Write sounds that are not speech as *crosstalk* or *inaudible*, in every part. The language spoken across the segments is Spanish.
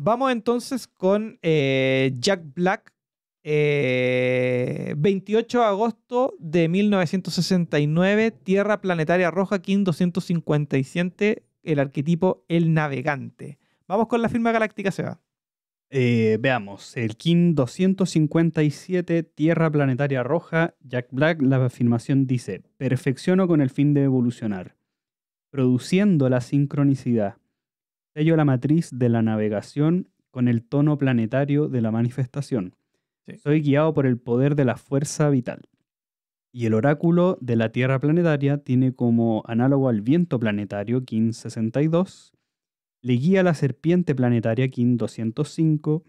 Vamos entonces con eh, Jack Black, 28 eh, de agosto de 1969, Tierra Planetaria Roja, King 257, el arquetipo El Navegante. Vamos con la firma galáctica, Seba. Eh, veamos, el King 257, Tierra Planetaria Roja, Jack Black, la afirmación dice, perfecciono con el fin de evolucionar, produciendo la sincronicidad sello la matriz de la navegación con el tono planetario de la manifestación. Soy guiado por el poder de la fuerza vital. Y el oráculo de la Tierra planetaria tiene como análogo al viento planetario, Kin 62. Le guía la serpiente planetaria, Kin 205.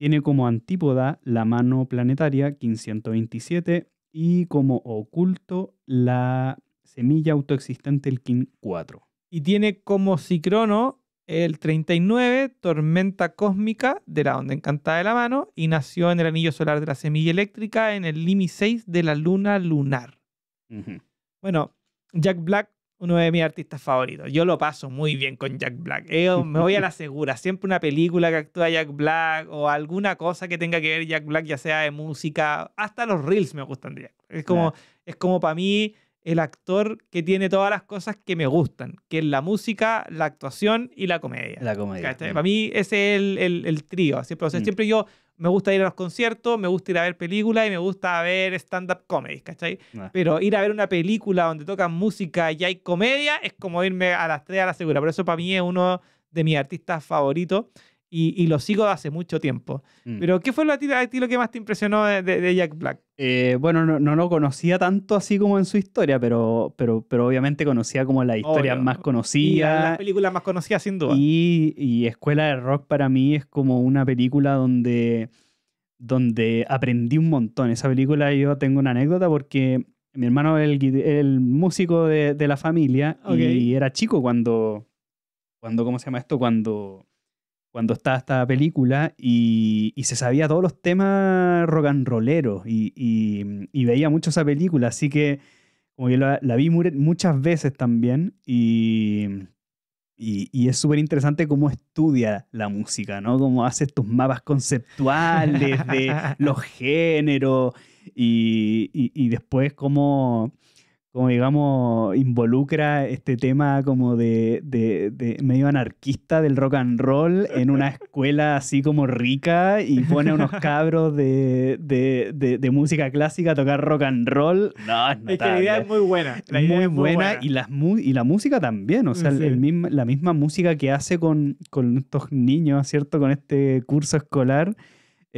Tiene como antípoda la mano planetaria, Kin 127. Y como oculto la semilla autoexistente, el Kin 4. Y tiene como cicrono el 39, tormenta cósmica de la onda encantada de la mano, y nació en el anillo solar de la semilla eléctrica en el Limi 6 de la luna lunar. Bueno, Jack Black, uno de mis artistas favoritos. Yo lo paso muy bien con Jack Black. me voy a la segura. Siempre una película que actúa Jack Black o alguna cosa que tenga que ver Jack Black, ya sea de música, hasta los reels me gustan de Jack. Es como, es como para mí el actor que tiene todas las cosas que me gustan, que es la música, la actuación y la comedia. La comedia. Mm. Para mí ese es el, trío. Siempre, mm. siempre yo me gusta ir a los conciertos, me gusta ir a ver películas y me gusta ver stand-up comedy, ¿cachai? Ah. Pero ir a ver una película donde tocan música y hay comedia es como irme a las tres a la segura. Por eso para mí es uno de mis artistas favoritos y, lo sigo hace mucho tiempo. Mm. Pero, ¿qué fue lo, a ti, lo que más te impresionó de, Jack Black? Eh, bueno, no, lo conocía tanto así como en su historia, pero, pero, pero obviamente conocía como la historia más conocida. Las películas más conocidas, sin duda. Y, Escuela de Rock para mí es como una película donde, donde aprendí un montón. Esa película yo tengo una anécdota porque mi hermano es el, músico de, la familia y era chico cuando, cuando, ¿cómo se llama esto? Cuando cuando estaba esta película y, se sabía todos los temas rock and rolleros y, veía mucho esa película, así que como yo la, vi muchas veces también y, es súper interesante cómo estudia la música, ¿no? Cómo hace tus mapas conceptuales de *laughs* los géneros y, después cómo como digamos, involucra este tema como de, medio anarquista del rock and roll en una escuela así como rica y pone a unos *laughs* cabros de, música clásica a tocar rock and roll. No, es, que la idea es muy buena. muy, buena, Y, y la música también, o sea, la misma música que hace con, con estos niños, ¿cierto? Con este curso escolar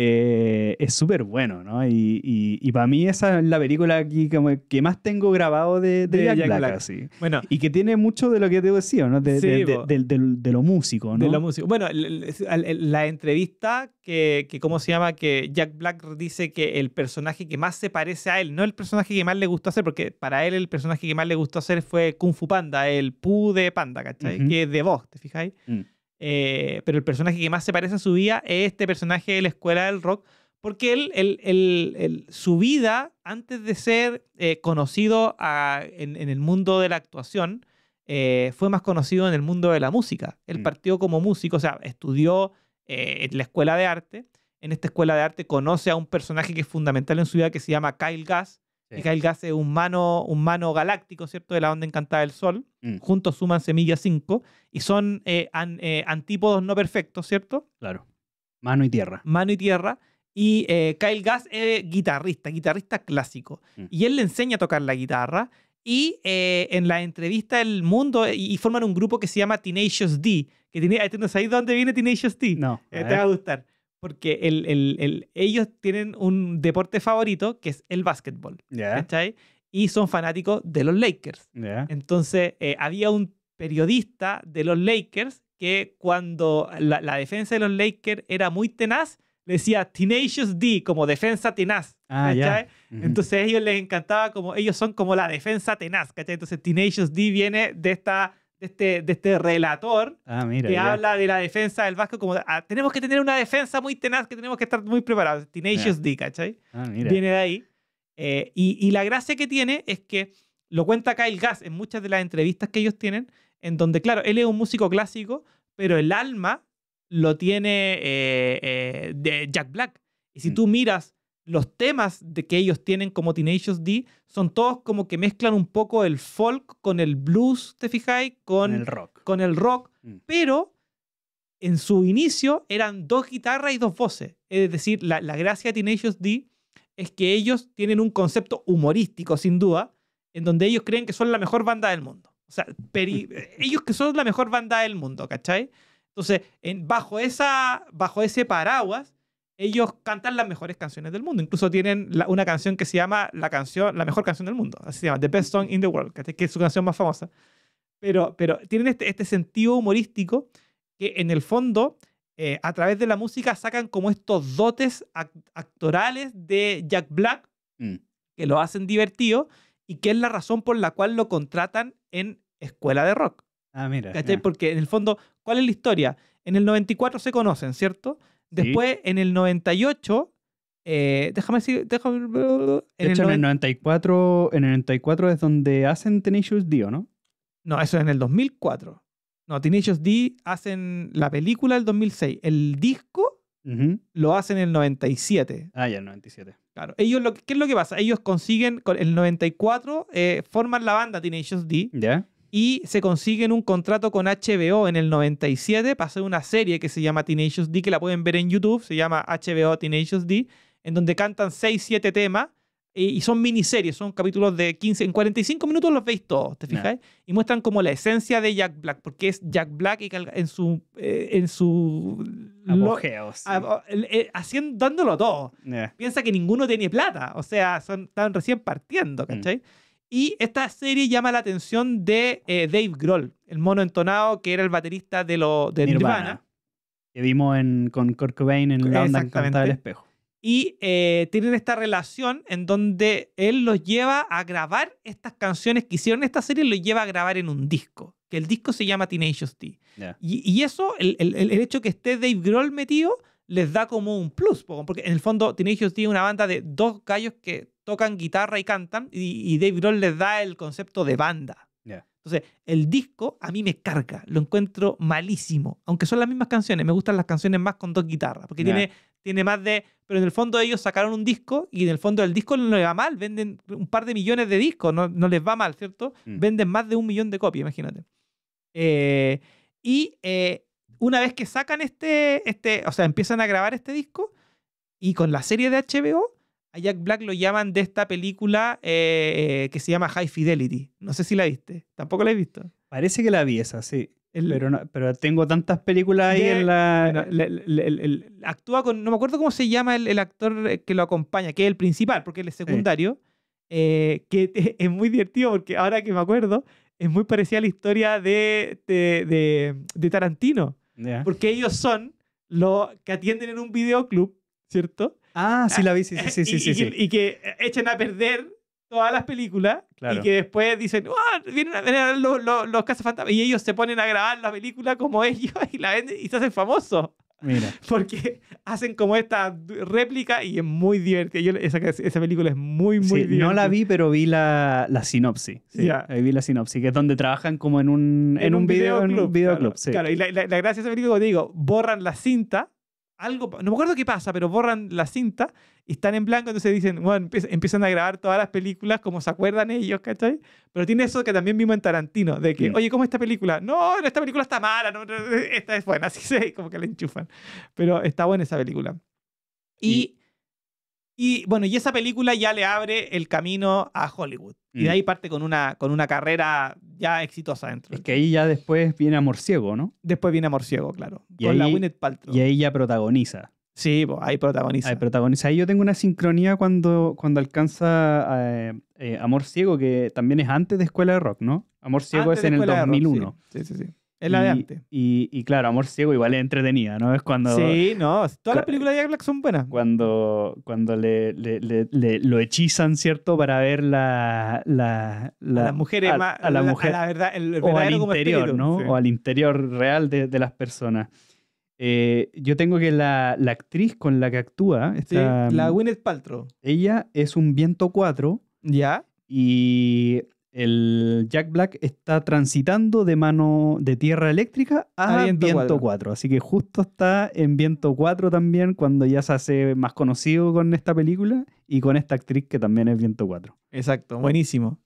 eh, es súper bueno, ¿no? Y, y, para mí esa es la película aquí que más tengo grabado de, Jack, Black. Bueno, y que tiene mucho de lo que te decía, ¿no? De, sí, de lo músico, ¿no? De lo músico. Bueno, la entrevista que, que, ¿cómo se llama? Que Jack Black dice que el personaje que más se parece a él, no el personaje que más le gustó hacer, porque para él el personaje que más le gustó hacer fue Kung Fu Panda, el Pu de Panda, ¿cachai? Que es de vos, ¿te fijáis? Mm. Eh, pero el personaje que más se parece a su vida es este personaje de la escuela del rock, porque él, su vida, antes de ser eh, conocido en, el mundo de la actuación, eh, fue más conocido en el mundo de la música. Él mm. partió como músico, o sea, estudió en la escuela de arte. En esta escuela de arte conoce a un personaje que es fundamental en su vida que se llama Kyle Gass, Kyle Gass es un mano, un galáctico, ¿cierto? De la onda encantada del Sol. Mm. Juntos suman semilla 5 y son eh, eh, antípodos no perfectos, ¿cierto? Claro. Mano y tierra. Mano y tierra. Y Kyle eh, Gass es guitarrista, guitarrista clásico. Mm. Y él le enseña a tocar la guitarra. Y en la entrevista El Mundo, y, forman un grupo que se llama Tenacious D. Que tiene, ¿Sabéis dónde viene Tenacious D? No. te va a gustar porque ellos tienen un deporte favorito que es el básquetbol. ¿Cachai? Y son fanáticos de los Lakers. Entonces, eh, había un periodista de los Lakers que cuando la, defensa de los Lakers era muy tenaz, le decía Tenacious D como defensa tenaz. Ah, ¿cachai? Entonces ellos les encantaba como ellos son como la defensa tenaz, ¿cachai? Entonces Tenacious D viene de esta de este, de este relator ah, que habla de la defensa del Vasco como ah, tenemos que tener una defensa muy tenaz, que tenemos que estar muy preparados. Tenacious D, ¿cachai? Ah, Viene de ahí. Eh, y, y, la gracia que tiene es que lo cuenta Kyle Gass en muchas de las entrevistas que ellos tienen, en donde, claro, él es un músico clásico, pero el alma lo tiene eh, eh, de Jack Black. Y si mm. tú miras los temas de que ellos tienen como Teenage D son todos como que mezclan un poco el folk con el blues, ¿te fijáis? Con, el rock. Mm. pero en su inicio eran dos guitarras y dos voces. Es decir, la, gracia de Teenage D es que ellos tienen un concepto humorístico, sin duda, en donde ellos creen que son la mejor banda del mundo. O sea, *laughs* ellos que son la mejor banda del mundo, ¿cachai? Entonces, bajo, esa, bajo ese paraguas ellos cantan las mejores canciones del mundo. Incluso tienen una canción que se llama la, canción, la mejor canción del mundo. Así se llama, The Best Song in the World, que es su canción más famosa. Pero, pero tienen este, este sentido humorístico que en el fondo, eh, a través de la música, sacan como estos dotes actorales de Jack Black, mm. que lo hacen divertido y que es la razón por la cual lo contratan en escuela de rock. Ah, mira. mira. Porque en el fondo, ¿cuál es la historia? En el 94 se conocen, ¿cierto? Después, en el 98, eh, déjame decir, déjame... En, de el en, el 94, en el 94 es donde hacen Tenacious D, ¿o no? No, eso es en el 2004. No, Tenacious D hacen la película el 2006. El disco lo hacen en el 97. Ah, ya, el 97. Claro. Ellos lo, ¿Qué es lo que pasa? Ellos consiguen, con el 94, eh, forman la banda Tenacious D. ¿Ya? y se consiguen un contrato con HBO en el 97 para una serie que se llama Teenagers D, que la pueden ver en YouTube, se llama HBO Teenagers D, en donde cantan 6, 7 temas eh, y son miniseries, son capítulos de 15, en 45 minutos los veis todos, ¿te fijáis? Y muestran como la esencia de Jack Black, porque es Jack Black en su... Eh, en su eh, haciendo, dándolo todo. Piensa que ninguno tenía plata, o sea, son, estaban recién partiendo, mm. ¿cachai? Y esta serie llama la atención de eh, Dave Grohl, el mono entonado que era el baterista de, lo, Nirvana. Que vimos con Kurt Cobain en la onda encantada del espejo. Y eh, tienen esta relación en donde él los lleva a grabar estas canciones que hicieron esta serie, los lleva a grabar en un disco. Que el disco se llama Teenage D. Y, eso, el, hecho de hecho que esté Dave Grohl metido, les da como un plus, porque en el fondo Teenage D es una banda de dos gallos que tocan guitarra y cantan, y, Dave Grohl les da el concepto de banda. Entonces, el disco a mí me carga, lo encuentro malísimo, aunque son las mismas canciones, me gustan las canciones más con dos guitarras, porque tiene, tiene más de... Pero en el fondo ellos sacaron un disco y en el fondo el disco no les va mal, venden un par de millones de discos, no, les va mal, ¿cierto? Mm. Venden más de un millón de copias, imagínate. Eh, y eh, una vez que sacan este, este, o sea, empiezan a grabar este disco y con la serie de HBO, a Jack Black lo llaman de esta película eh, que se llama High Fidelity. No sé si la viste. Tampoco la he visto. Parece que la vi esa, sí. pero, tengo tantas películas ahí en la... actúa con... No me acuerdo cómo se llama el, actor eh, que lo acompaña, que es el principal, porque él es secundario. Eh, que *laughs* es muy divertido porque ahora que me acuerdo, es muy parecida a la historia de, de, Tarantino. Porque ellos son los que atienden en un videoclub, ¿cierto? Ah, sí la vi, sí, sí, eh, sí. sí, y, Y, que echan a perder todas las películas y que después dicen, ah, vienen a ver los, los, los cazafantasmas y ellos se ponen a grabar la película como *laughs* ellos y la venden y se hacen famosos. Mira. *laughs* Porque hacen como esta réplica y es muy divertida. esa, película es muy, muy divertida. No la vi, pero vi la, sinopsis. Sí, vi la sinopsis, que es donde trabajan como en un, en, un, Video club. claro, y la, gracia de esa película, como te digo, borran la cinta algo, no me acuerdo qué pasa, pero borran la cinta y están en blanco, entonces dicen, bueno, empiezan a grabar todas las películas como se acuerdan ellos, ¿cachai? Pero tiene eso que también vimos en Tarantino, de que, oye, ¿cómo esta película? No, esta película está mala, esta es buena, *laughs* así se, como que la enchufan. Pero está buena esa película. Y, y bueno, y esa película ya le abre el camino a Hollywood. Y de mm. ahí parte con una, con una carrera ya exitosa dentro. Es que ahí ya después viene Amor Ciego, ¿no? Después viene Amor Ciego, claro. con la Winnet Paltrow. Y ahí ya protagoniza. Sí, ahí protagoniza. Ahí protagoniza. Ahí yo tengo una sincronía cuando, cuando alcanza eh, eh, Amor Ciego, que también es antes de Escuela de Rock, ¿no? Amor Ciego es en el 2001. sí, sí, sí. Es la y, de antes. Y, claro, Amor Ciego igual es entretenida, ¿no? Es cuando... Sí, no, todas las películas de Jack Black son buenas. Cuando, cuando le, lo hechizan, ¿cierto? Para ver la... la, la a la, mujer, a la verdad, o al interior, ¿no? O al interior real de, las personas. Eh, yo tengo que la, actriz con la que actúa... sí, la Gwyneth Paltrow. Ella es un viento 4. Ya. Y el Jack Black está transitando de mano de tierra eléctrica a, viento, 4. Así que justo está en viento 4 también, cuando ya se hace más conocido con esta película y con esta actriz que también es viento 4. Exacto, buenísimo.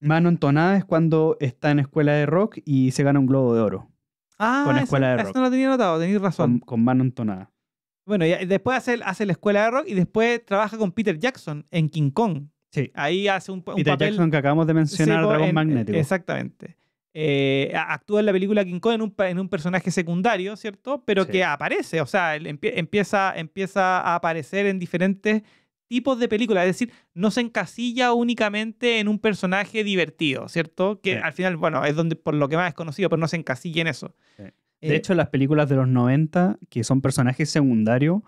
Mano entonada es cuando está en escuela de rock y se gana un globo de oro. Ah, con escuela eso, de rock. no lo tenía notado, tenéis razón. Con, mano entonada. Bueno, y después hace la escuela de rock y después trabaja con Peter Jackson en King Kong ahí hace un, Peter papel... Jackson que acabamos de mencionar, el Dragón Magnético. Exactamente. Eh, actúa en la película King Kong en un, personaje secundario, ¿cierto? Pero que aparece, o sea, empieza, a aparecer en diferentes tipos de películas, es decir, no se encasilla únicamente en un personaje divertido, ¿cierto? Que al final, bueno, es donde por lo que más es conocido, pero no se encasilla en eso. Eh, de hecho, las películas de los 90, que son personajes secundarios,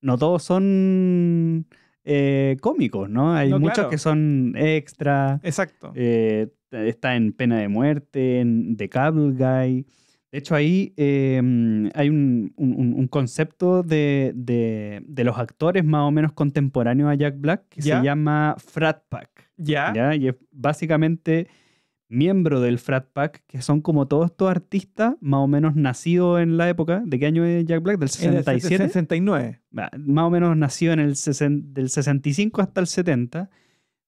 no todos son eh, cómicos, ¿no? Hay muchos que son extra. Exacto. Eh, está en Pena de Muerte, en The Cable Guy. De hecho, ahí em, hay un, concepto de, los actores más o menos contemporáneos a Jack Black que se llama Frat Pack. ¿Ya? ¿ya? Y es básicamente miembro del Frat Pack, que son como todos estos artistas más o menos nacidos en la época. ¿De qué año es Jack Black? ¿Del 67? Del 69. Más o menos nacido en el del 65 hasta el 70,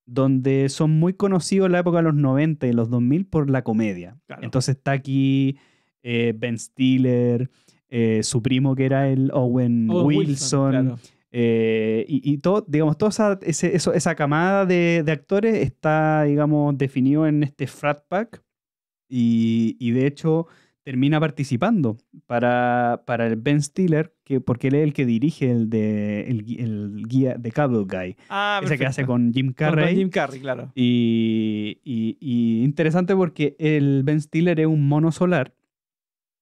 donde son muy conocidos en la época de los 90 y los 2000 por la comedia. Entonces está aquí eh, Ben Stiller, eh, su primo que era el Owen, Wilson, eh, y, todo, digamos, toda esa, camada de, actores está, digamos, definido en este frat pack y, de hecho termina participando para, el Ben Stiller, que, porque él es el que dirige el, de, el, guía de Cable Guy, ah, ese que hace con Jim Carrey. Con Jim Carrey, claro. Y, interesante porque el Ben Stiller es un mono solar.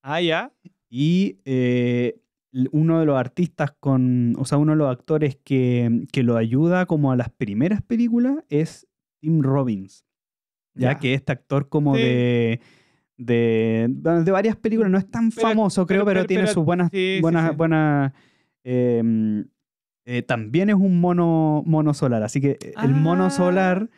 Ah, ya. Y eh, uno de los artistas con, o sea, uno de los actores que, que lo ayuda como a las primeras películas es Tim Robbins, ya, que este actor como de, de, de, varias películas, no es tan famoso creo, pero, tiene sus buenas, buenas, buenas em, eh, también es un mono, mono solar, así que eh, el mono ah. solar...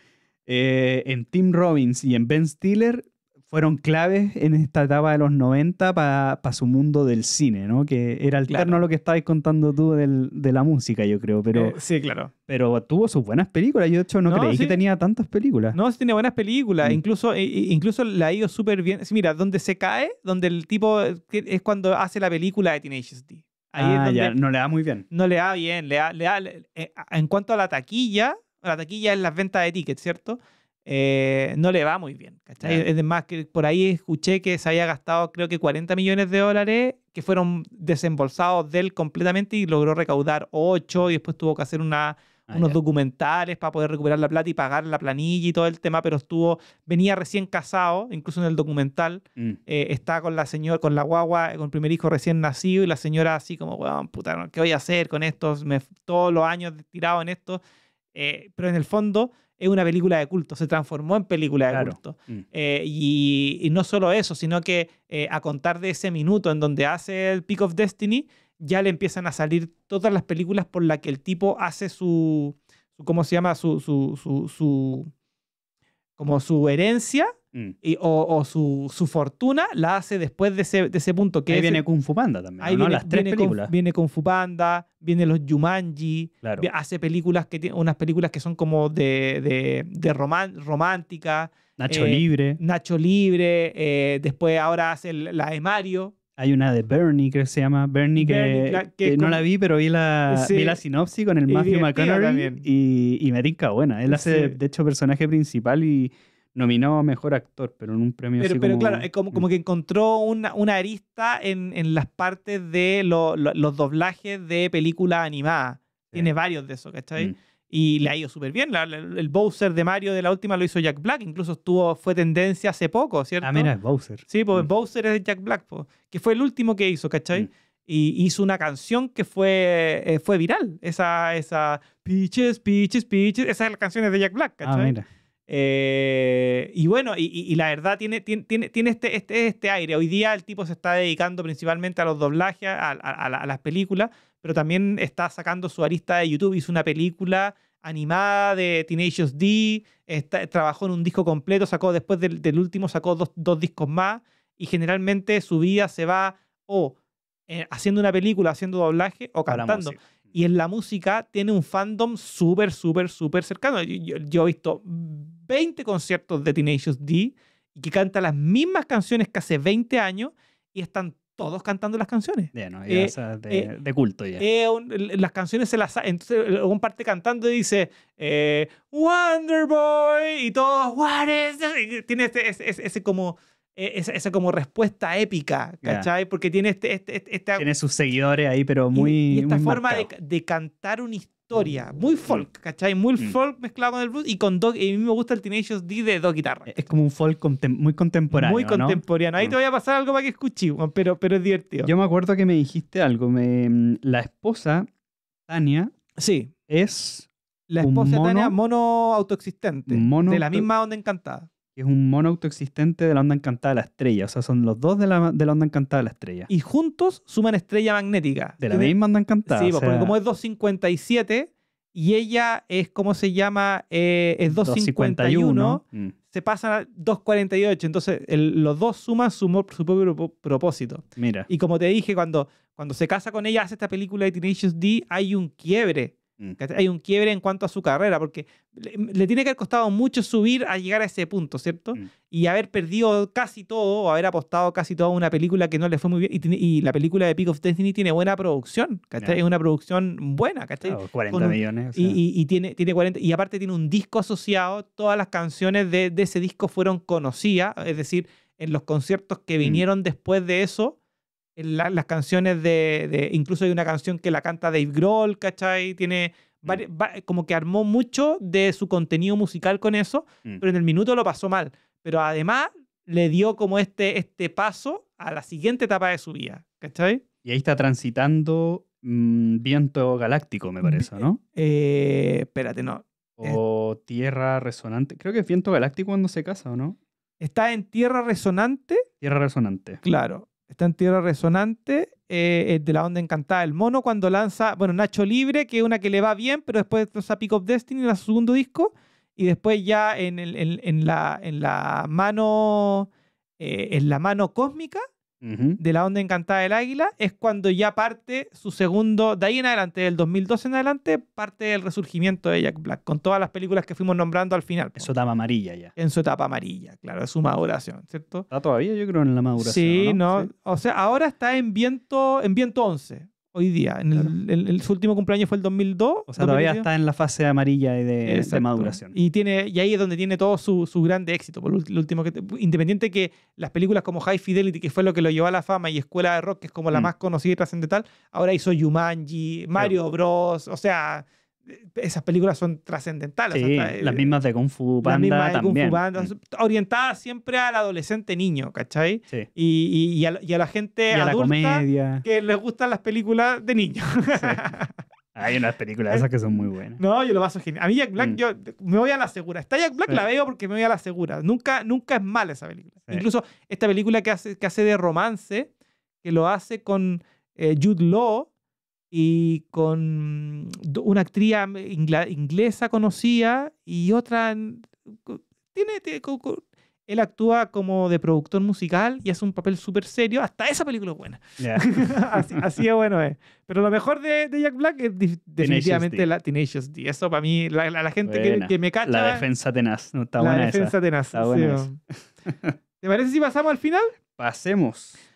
Eh, en Tim Robbins y en Ben Stiller fueron claves en esta etapa de los 90 para su mundo del cine, ¿no? Que era alterno a lo que estabais contando tú del, de la música, yo creo, pero... Eh, sí, claro. Pero tuvo sus buenas películas, yo de hecho no, creí que tenía tantas películas. No, sí tiene buenas películas, mm. incluso, eh, eh, incluso la ha ido súper bien. Sí, mira, donde se cae, donde el tipo es cuando hace la película de Teenage D. Ahí ah, no le da muy bien. No le da bien, le da, le da, en cuanto a la taquilla, la taquilla es las ventas de tickets, ¿cierto? Eh, no le va muy bien. ¿cachai? Es más, que por ahí escuché que se había gastado creo que 40 millones de dólares que fueron desembolsados de él completamente y logró recaudar 8 y después tuvo que hacer una, ah, unos documentales para poder recuperar la plata y pagar la planilla y todo el tema, pero estuvo, venía recién casado, incluso en el documental, mm. eh, está con la señora, con la guagua, con el primer hijo recién nacido y la señora así como, puta, ¿qué voy a hacer con estos? todos los años tirado en esto, eh, pero en el fondo es una película de culto, se transformó en película de culto. Mm. Eh, y, no solo eso, sino que eh, a contar de ese minuto en donde hace el Peak of Destiny, ya le empiezan a salir todas las películas por las que el tipo hace su, ¿cómo se llama? su, su, su, como su herencia Mm. Y, o, su, su, fortuna la hace después de ese, de ese punto. Que ahí viene Kung Fu Panda también. Ahí ¿no? Las tres películas. viene Kung Fu Panda, viene los Jumanji. Hace películas que unas películas que son como de, de, romántica. Nacho eh, Libre. Nacho Libre. Eh, después ahora hace la de Mario. Hay una de Bernie, creo que se llama Bernie, que, no la vi, pero vi la, vi la sinopsis con el Matthew McConaughey y, y, me buena. Él hace, de hecho, personaje principal y nominado a mejor actor, pero en un premio pero, así pero como... claro, como, mm. como, que encontró una, una arista en, en, las partes de los doblajes de películas animadas. Tiene varios de esos, ¿cachai? Mm. Y le ha ido súper bien. el Bowser de Mario de la última lo hizo Jack Black. Incluso estuvo, fue tendencia hace poco, ¿cierto? Ah, mira, es Bowser. Sí, pues mm. Bowser es de Jack Black, que fue el último que hizo, ¿cachai? y hizo una canción que fue, eh, fue viral. Esa, esa, Peaches, Peaches, Esas las canciones de Jack Black, ah, ¿cachai? Ah, mira. Eh, y bueno, y, la verdad tiene, tiene, tiene este, este, este, aire. Hoy día el tipo se está dedicando principalmente a los doblajes, a, las películas, pero también está sacando su arista de YouTube. Hizo una película animada de Teenagers D, está, trabajó en un disco completo, sacó después del, último, sacó dos, discos más, y generalmente su vida se va o eh, haciendo una película, haciendo doblaje o cantando. Y en la música tiene un fandom súper, súper, súper cercano. Yo, he visto 20 conciertos de Teenage D que canta las mismas canciones que hace 20 años y están todos cantando las canciones. Eh, eh, de, culto ya. Eh, las canciones se las... Entonces, un parte cantando y dice Wonder Boy y todos, what is tiene ese, como e, esa, como respuesta épica, ¿cachai? Porque tiene este, este, este Tiene sus seguidores ahí, pero muy... Y, esta forma de, cantar una historia, mm. muy folk, mm. ¿cachai? Muy mm. folk mezclado con el blues y con dos... Y a mí me gusta el Tenacious D de dos guitarras. Es como un folk muy contemporáneo, Muy contemporáneo. Ahí te voy a pasar algo para que escuches, pero, pero es divertido. Yo me acuerdo que me dijiste algo. Me, la esposa, Tania... Sí. Es... La esposa mono, de Tania, mono autoexistente. Mono de la misma onda encantada que es un mono autoexistente de la onda encantada de la estrella. O sea, son los dos de la, de la onda encantada de la estrella. Y juntos suman estrella magnética. De la misma onda encantada. Sí, pues, porque como es 257 y ella es, como se llama? Eh, es 251. Mm. Se pasa a 248. Entonces, los dos suman su, propio propósito. Mira. Y como te dije, cuando, cuando se casa con ella, hace esta película de Teenage D, hay un quiebre Mm. Hay un quiebre en cuanto a su carrera, porque le, tiene que haber costado mucho subir a llegar a ese punto, ¿cierto? Mm. Y haber perdido casi todo, haber apostado casi todo a una película que no le fue muy bien. Y, la película de Peak of Destiny tiene buena producción, Es una producción buena, ¿cachai? 40 millones. y, tiene, tiene 40, y aparte tiene un disco asociado, todas las canciones de, ese disco fueron conocidas, es decir, en los conciertos que mm. vinieron después de eso las canciones de, Incluso hay una canción que la canta Dave Grohl, ¿cachai? Tiene. Mm. como que armó mucho de su contenido musical con eso, mm. pero en el minuto lo pasó mal. Pero además le dio como este, este paso a la siguiente etapa de su vida, ¿cachai? Y ahí está transitando mm, viento galáctico, me parece, ¿no? Eh, espérate, no. O tierra resonante. Creo que es viento galáctico cuando se casa, ¿o no? Está en tierra resonante. Tierra resonante. Claro. Está en tierra resonante, eh, de la onda encantada del mono, cuando lanza, bueno, Nacho Libre, que es una que le va bien, pero después lanza Pick of Destiny, en el segundo disco, y después ya en, la, en la mano, eh, en la mano cósmica, de la onda encantada del águila, es cuando ya parte su segundo, de ahí en adelante, del 2012 en adelante, parte el resurgimiento de Jack Black, con todas las películas que fuimos nombrando al final. En su etapa amarilla ya. En su etapa amarilla, claro, es su maduración, ¿cierto? Está todavía yo creo en la maduración. Sí, no, o sea, ahora está en viento, en viento 11 hoy día. En el, su último cumpleaños fue el 2002. O sea, todavía está en la fase amarilla de, de, maduración. Y, tiene, y ahí es donde tiene todo su, su grande éxito. Por el último que, independiente que las películas como High Fidelity, que fue lo que lo llevó a la fama, y Escuela de Rock, que es como la mm. más conocida y trascendental, ahora hizo Yumanji, Mario Bros. O sea, esas películas son trascendentales. las eh, mismas de Kung Fu Panda también. Mm. orientadas siempre al adolescente niño, ¿cachai? Y, y, y, a, la gente a adulta la comedia. que les gustan las películas de niños. Hay unas películas esas que son muy buenas. No, yo lo paso genial. A mí Jack Black, mm. yo me voy a la segura. esta Jack Black, la veo porque me voy a la segura. Nunca, nunca es mala esa película. Incluso esta película que hace, que hace de romance, que lo hace con eh, Jude Law, y con una actriz inglesa conocida y otra... Tiene, él actúa como de productor musical y hace un papel súper serio. Hasta esa película es buena. *laughs* así, es bueno eh Pero lo mejor de, Jack Black es definitivamente Tenacious la D. Eso para mí, la, gente que, me cacha... La defensa tenaz. No, está la defensa tenaz. Está buena ¿Te parece si pasamos al final? Pasemos.